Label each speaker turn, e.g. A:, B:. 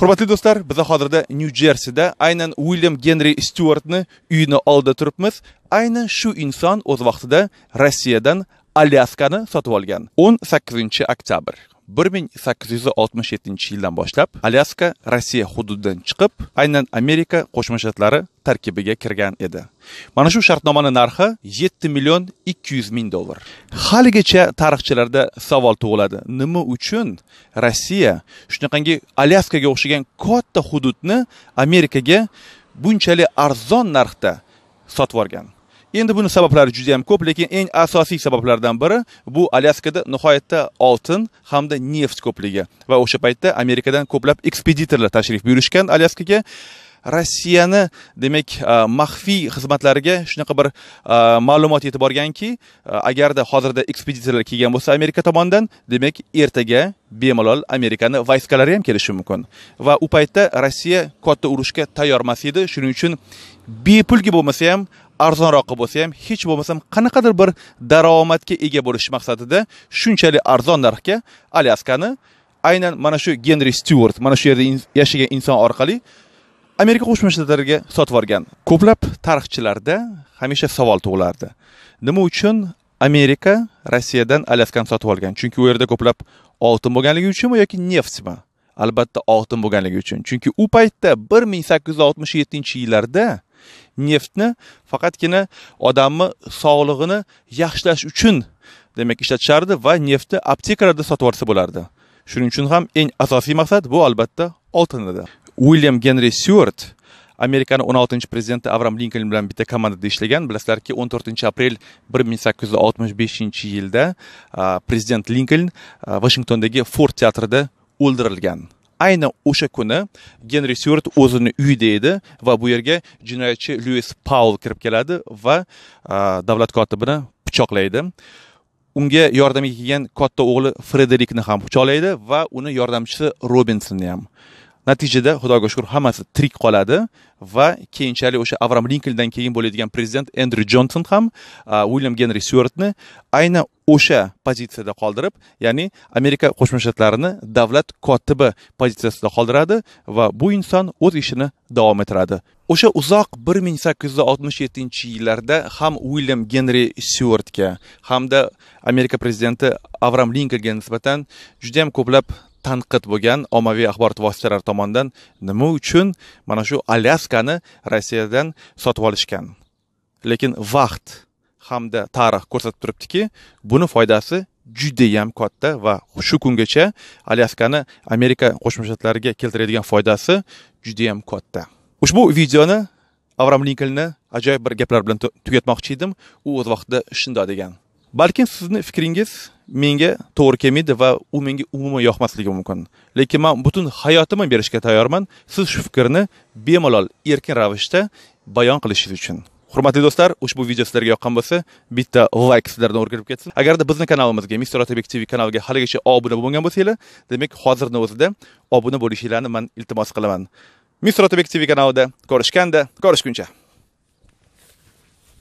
A: hurmatli do'stlar biz hozirda New Jerseyda aynan William Henry Stewartni uyini olda turibmiz aynan shu inson o'z vaqtida rossiyadan alyaskani sotib olgan 18 oktyabr bir ming sakkiz yuz oltmish yettinchi yildan boshlab alyaska rossiya hududidan chiqib aynan amerika qo'shma shtatlari tarkibiga kirgan edi mana shu shartnomani narxi yetti million ikki yuz ming dollar haligacha tarixchilarda savol tug'iladi nima uchun rossiya shunaqangi alyaskaga o'xshagan katta hududni amerikaga bunchalik arzon narxda sotib yuborgan endi buni sabablari juda yam ko'p lekin eng asosiy sabablardan biri bu alyaskada nihoyatda oltin hamda neft ko'pligi va o'sha paytda amerikadan ko'plab ekspeditorlar tashrif buyurishgan alyaskaga rossiyani demak maxfiy xizmatlariga shunaqa bir ma'lumot yetib borganki agarda hozirda ekspeditorlar kelgan bo'lsa amerika tomonidan demak ertaga bemalol amerikani vayskalari ham kelishi mumkin va u paytda rossiya katta urushga tayyor emas edi shuning uchun bepulga bo'lmasa ham arzonroqqa bo'lsa ham hech bo'lmasam qanaqadir bir daromadga ega bo'lish maqsadida shunchalik arzon narxga alyaskani aynan mana shu genri styuart mana shu yerda yashagan inson orqali amerika qo'shma shtatlariga sotib yuborgan ko'plab tarixchilarda hamisha savol tug'ilardi nima uchun amerika rossiyadan alyaskani sotib olgan chunki u yerda ko'plab oltin bo'lganligi uchunmi yoki neftmi albatta oltin bo'lganligi uchun chunki u paytda bir ming sakkiz yuz oltmish yettinchi yillarda neftni faqatgina odamni sog'lig'ini yaxshilash uchun demak ishlatishardi va neftni aptekalarda sotib yuborsa bo'lardi shuning uchun ham eng asosiy maqsad bu albatta oltin edi uilyam genri syuart amerikani o'n oltinchi prezidenti avram linkoln bilan bitta komandada ishlagan bilasizlarki o'n to'rtinchi aprel bir ming sakkiz yuz oltmish beshinchi yilda prezident linkoln vashingtondagi fort teatrida o'ldirilgan aynan o'sha kuni genri syurt o'zini uyida edi va bu yerga jinoyatchi luis paul kirib keladi va davlat kotibini pichoqlaydi unga yordamga kelgan katta o'g'li frederikni ham pichoqlaydi va uni yordamchisi robinsonni ham natijada xudoga shukur hammasi tirik qoladi va keyinchalik o'sha avram linkolndan keyin bo'ladigan prezident endri jonson ham uilyam genri syuartni aynan o'sha pozitsiyada qoldirib ya'ni amerika qo'shma shtatlarini davlat kotibi pozitsiyasida qoldiradi va bu inson o'z ishini davom ettiradi o'sha uzoq bir ming sakkiz yuz oltmish yettinchi yillarda ham uilyam genri syuartga hamda amerika prezidenti avram linkolnga nisbatan judayam ko'plab tanqid bo'lgan ommaviy axborot vositalari tomonidan nima uchun mana shu alyaskani rossiyadan sotib olishgan lekin vaqt hamda tarix ko'rsatib turibdiki buni foydasi judayam katta va shu kungacha alyaskani amerika qo'shma shtatlariga keltiradigan foydasi judayam katta ushbu videoni avram linkolnni ajoyib bir gaplar bilan tugatmoqchi edim u o'z vaqtida shundoq degan balkim sizni fikringiz menga to'g'ri kelmaydi va u menga umuman yoqmasligi mumkin lekin man butun hayotimni berishga tayyorman siz shu fikrni bemalol erkin ravishda bayon qilishingiz uchun hurmatli do'stlar ushbu video sizlarga yoqqan bo'lsa bitta layk sizlardan o'rganib ketsin agarda bizni kanalimizga mister otabek tv kanaliga haligacha obuna bo'lmagan bo'lsanglar demak hozirni o'zida obuna bo'lishinglarni man iltimos qilaman mister otabek tv kanalida ko'rishganda ko'rishguncha